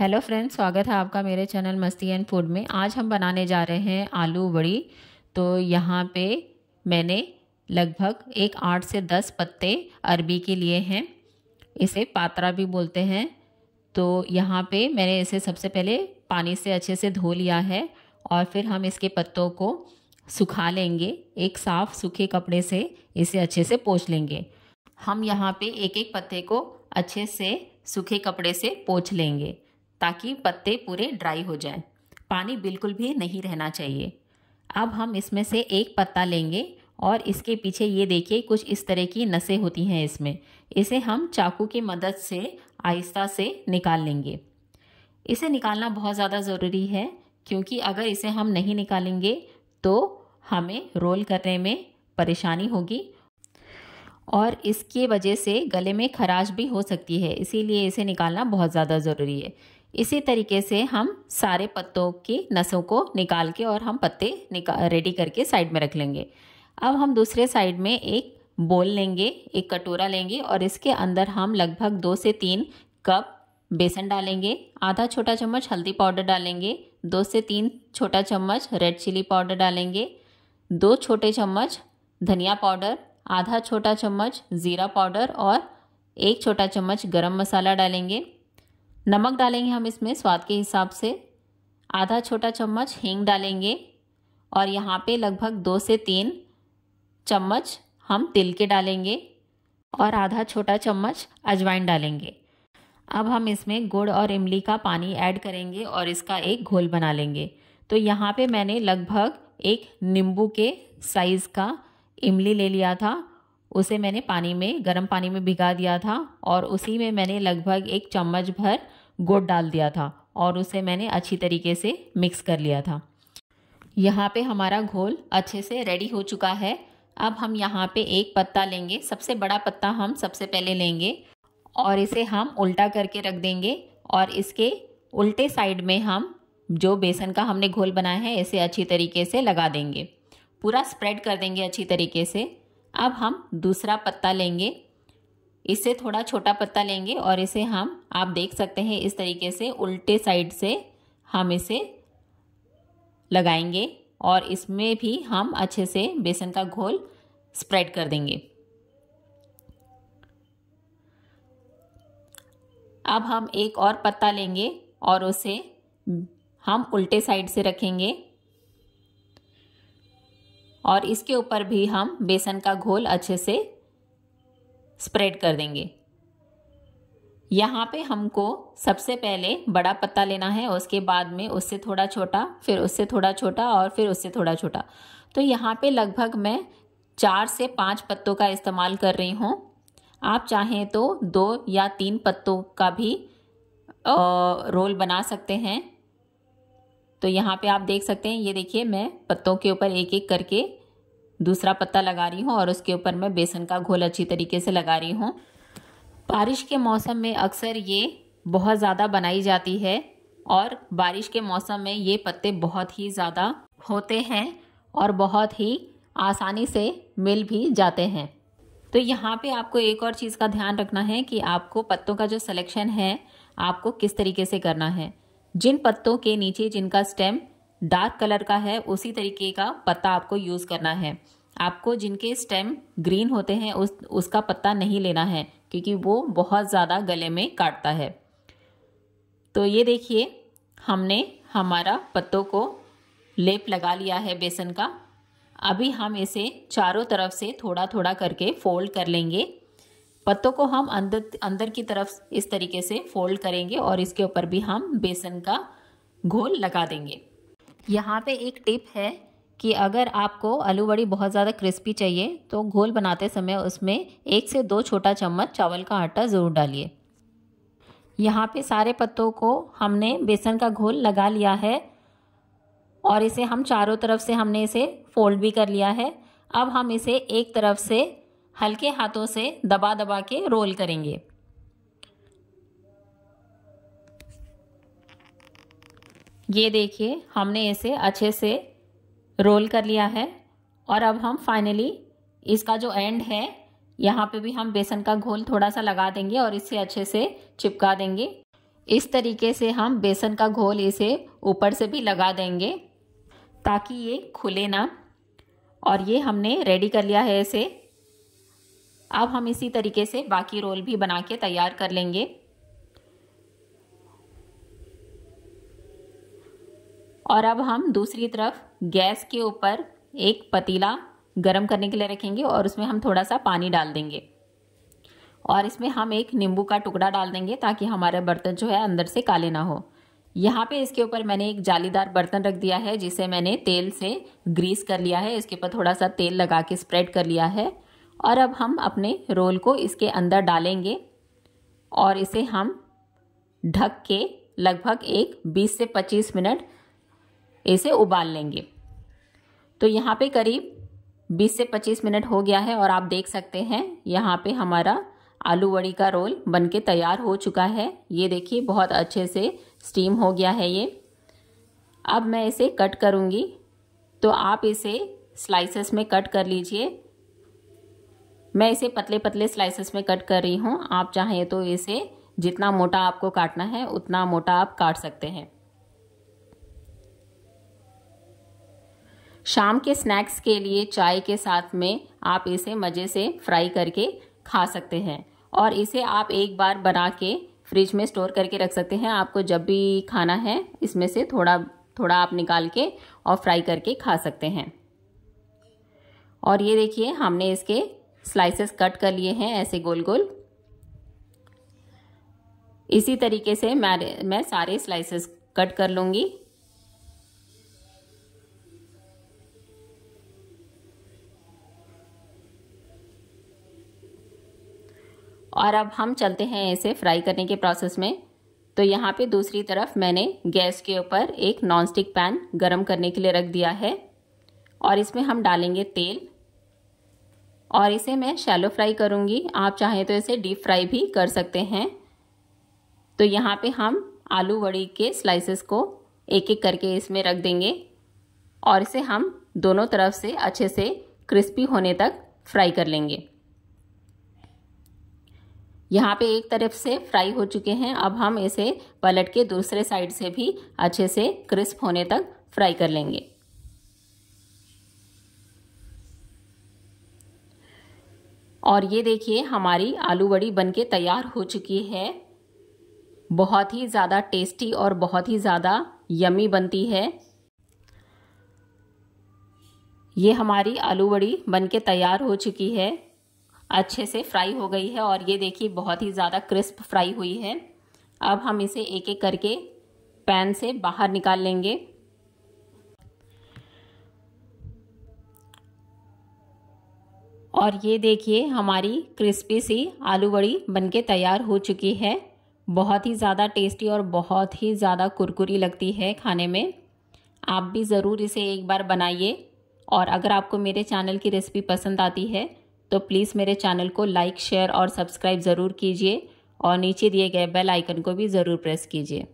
hello friends स्वागत है आपका मेरे चैनल मस्ती एंड फूड में आज हम बनाने जा रहे हैं आलू बड़ी तो यहाँ पे मैंने लगभग एक आठ से दस पत्ते अरबी के लिए हैं इसे पात्रा भी बोलते हैं तो यहाँ पे मैंने इसे सबसे पहले पानी से अच्छे से धो लिया है और फिर हम इसके पत्तों को सुखा लेंगे एक साफ़ सूखे कपड़े से इसे अच्छे से पोछ लेंगे हम यहाँ पे एक एक पत्ते को अच्छे से सूखे कपड़े से पोछ लेंगे ताकि पत्ते पूरे ड्राई हो जाए पानी बिल्कुल भी नहीं रहना चाहिए अब हम इसमें से एक पत्ता लेंगे और इसके पीछे ये देखिए कुछ इस तरह की नसें होती हैं इसमें इसे हम चाकू की मदद से आहिस्ता से निकाल लेंगे इसे निकालना बहुत ज़्यादा ज़रूरी है क्योंकि अगर इसे हम नहीं निकालेंगे तो हमें रोल करने में परेशानी होगी और इसके वजह से गले में खराश भी हो सकती है इसीलिए इसे निकालना बहुत ज़्यादा ज़रूरी है इसी तरीके से हम सारे पत्तों की नसों को निकाल के और हम पत्ते निकाल रेडी करके साइड में रख लेंगे अब हम दूसरे साइड में एक बोल लेंगे एक कटोरा लेंगे और इसके अंदर हम लगभग दो से तीन कप बेसन डालेंगे आधा छोटा चम्मच हल्दी पाउडर डालेंगे दो से तीन छोटा चम्मच रेड चिली पाउडर डालेंगे दो छोटे चम्मच धनिया पाउडर आधा छोटा चम्मच ज़ीरा पाउडर और एक छोटा चम्मच गरम मसाला डालेंगे नमक डालेंगे हम इसमें स्वाद के हिसाब से आधा छोटा चम्मच हींग डालेंगे और यहाँ पे लगभग दो से तीन चम्मच हम तिल के डालेंगे और आधा छोटा चम्मच अजवाइन डालेंगे अब हम इसमें गुड़ और इमली का पानी ऐड करेंगे और इसका एक घोल बना लेंगे तो यहाँ पे मैंने लगभग एक नींबू के साइज़ का इमली ले लिया था उसे मैंने पानी में गर्म पानी में भिगा दिया था और उसी में मैंने लगभग एक चम्मच भर गुड़ डाल दिया था और उसे मैंने अच्छी तरीके से मिक्स कर लिया था यहाँ पे हमारा घोल अच्छे से रेडी हो चुका है अब हम यहाँ पे एक पत्ता लेंगे सबसे बड़ा पत्ता हम सबसे पहले लेंगे और इसे हम उल्टा करके रख देंगे और इसके उल्टे साइड में हम जो बेसन का हमने घोल बनाया है इसे अच्छी तरीके से लगा देंगे पूरा स्प्रेड कर देंगे अच्छी तरीके से अब हम दूसरा पत्ता लेंगे इससे थोड़ा छोटा पत्ता लेंगे और इसे हम आप देख सकते हैं इस तरीके से उल्टे साइड से हम इसे लगाएंगे और इसमें भी हम अच्छे से बेसन का घोल स्प्रेड कर देंगे अब हम एक और पत्ता लेंगे और उसे हम उल्टे साइड से रखेंगे और इसके ऊपर भी हम बेसन का घोल अच्छे से स्प्रेड कर देंगे यहाँ पे हमको सबसे पहले बड़ा पत्ता लेना है उसके बाद में उससे थोड़ा छोटा फिर उससे थोड़ा छोटा और फिर उससे थोड़ा छोटा तो यहाँ पे लगभग मैं चार से पाँच पत्तों का इस्तेमाल कर रही हूँ आप चाहें तो दो या तीन पत्तों का भी रोल बना सकते हैं तो यहाँ पे आप देख सकते हैं ये देखिए मैं पत्तों के ऊपर एक एक करके दूसरा पत्ता लगा रही हूँ और उसके ऊपर मैं बेसन का घोल अच्छी तरीके से लगा रही हूँ बारिश के मौसम में अक्सर ये बहुत ज़्यादा बनाई जाती है और बारिश के मौसम में ये पत्ते बहुत ही ज़्यादा होते हैं और बहुत ही आसानी से मिल भी जाते हैं तो यहाँ पे आपको एक और चीज़ का ध्यान रखना है कि आपको पत्तों का जो सिलेक्शन है आपको किस तरीके से करना है जिन पत्तों के नीचे जिनका स्टेम डार्क कलर का है उसी तरीके का पत्ता आपको यूज़ करना है आपको जिनके स्टेम ग्रीन होते हैं उस उसका पत्ता नहीं लेना है क्योंकि वो बहुत ज़्यादा गले में काटता है तो ये देखिए हमने हमारा पत्तों को लेप लगा लिया है बेसन का अभी हम इसे चारों तरफ से थोड़ा थोड़ा करके फोल्ड कर लेंगे पत्तों को हम अंदर अंदर की तरफ इस तरीके से फोल्ड करेंगे और इसके ऊपर भी हम बेसन का घोल लगा देंगे यहाँ पे एक टिप है कि अगर आपको आलू बड़ी बहुत ज़्यादा क्रिस्पी चाहिए तो घोल बनाते समय उसमें एक से दो छोटा चम्मच चावल का आटा ज़रूर डालिए यहाँ पे सारे पत्तों को हमने बेसन का घोल लगा लिया है और इसे हम चारों तरफ से हमने इसे फोल्ड भी कर लिया है अब हम इसे एक तरफ से हल्के हाथों से दबा दबा के रोल करेंगे ये देखिए हमने इसे अच्छे से रोल कर लिया है और अब हम फाइनली इसका जो एंड है यहाँ पे भी हम बेसन का घोल थोड़ा सा लगा देंगे और इसे अच्छे से चिपका देंगे इस तरीके से हम बेसन का घोल इसे ऊपर से भी लगा देंगे ताकि ये खुले ना और ये हमने रेडी कर लिया है इसे अब हम इसी तरीके से बाकी रोल भी बना के तैयार कर लेंगे और अब हम दूसरी तरफ गैस के ऊपर एक पतीला गर्म करने के लिए रखेंगे और उसमें हम थोड़ा सा पानी डाल देंगे और इसमें हम एक नींबू का टुकड़ा डाल देंगे ताकि हमारा बर्तन जो है अंदर से काले ना हो यहाँ पे इसके ऊपर मैंने एक जालीदार बर्तन रख दिया है जिसे मैंने तेल से ग्रीस कर लिया है इसके ऊपर थोड़ा सा तेल लगा के स्प्रेड कर लिया है और अब हम अपने रोल को इसके अंदर डालेंगे और इसे हम ढक के लगभग एक 20 से 25 मिनट इसे उबाल लेंगे तो यहाँ पे करीब 20 से 25 मिनट हो गया है और आप देख सकते हैं यहाँ पे हमारा आलू वड़ी का रोल बनके तैयार हो चुका है ये देखिए बहुत अच्छे से स्टीम हो गया है ये अब मैं इसे कट करूँगी तो आप इसे स्लाइसेस में कट कर लीजिए मैं इसे पतले पतले स्लाइसेस में कट कर रही हूँ आप चाहें तो इसे जितना मोटा आपको काटना है उतना मोटा आप काट सकते हैं शाम के स्नैक्स के लिए चाय के साथ में आप इसे मज़े से फ्राई करके खा सकते हैं और इसे आप एक बार बना के फ्रिज में स्टोर करके रख सकते हैं आपको जब भी खाना है इसमें से थोड़ा थोड़ा आप निकाल के और फ्राई करके खा सकते हैं और ये देखिए हमने इसके स्लाइसेस कट कर लिए हैं ऐसे गोल गोल इसी तरीके से मैं मैं सारे स्लाइसेस कट कर लूँगी और अब हम चलते हैं इसे फ्राई करने के प्रोसेस में तो यहाँ पे दूसरी तरफ मैंने गैस के ऊपर एक नॉनस्टिक पैन गरम करने के लिए रख दिया है और इसमें हम डालेंगे तेल और इसे मैं शैलो फ्राई करूँगी आप चाहें तो इसे डीप फ्राई भी कर सकते हैं तो यहाँ पे हम आलू वड़ी के स्लाइसेस को एक एक करके इसमें रख देंगे और इसे हम दोनों तरफ से अच्छे से क्रिस्पी होने तक फ्राई कर लेंगे यहाँ पे एक तरफ से फ्राई हो चुके हैं अब हम इसे पलट के दूसरे साइड से भी अच्छे से क्रिस्प होने तक फ्राई कर लेंगे और ये देखिए हमारी आलू बड़ी बनके तैयार हो चुकी है बहुत ही ज़्यादा टेस्टी और बहुत ही ज़्यादा यमी बनती है ये हमारी आलू बड़ी बनके तैयार हो चुकी है अच्छे से फ्राई हो गई है और ये देखिए बहुत ही ज़्यादा क्रिस्प फ्राई हुई है अब हम इसे एक एक करके पैन से बाहर निकाल लेंगे और ये देखिए हमारी क्रिस्पी सी आलू बड़ी बनके तैयार हो चुकी है बहुत ही ज़्यादा टेस्टी और बहुत ही ज़्यादा कुरकुरी लगती है खाने में आप भी ज़रूर इसे एक बार बनाइए और अगर आपको मेरे चैनल की रेसिपी पसंद आती है तो प्लीज़ मेरे चैनल को लाइक शेयर और सब्सक्राइब ज़रूर कीजिए और नीचे दिए गए बेल आइकन को भी ज़रूर प्रेस कीजिए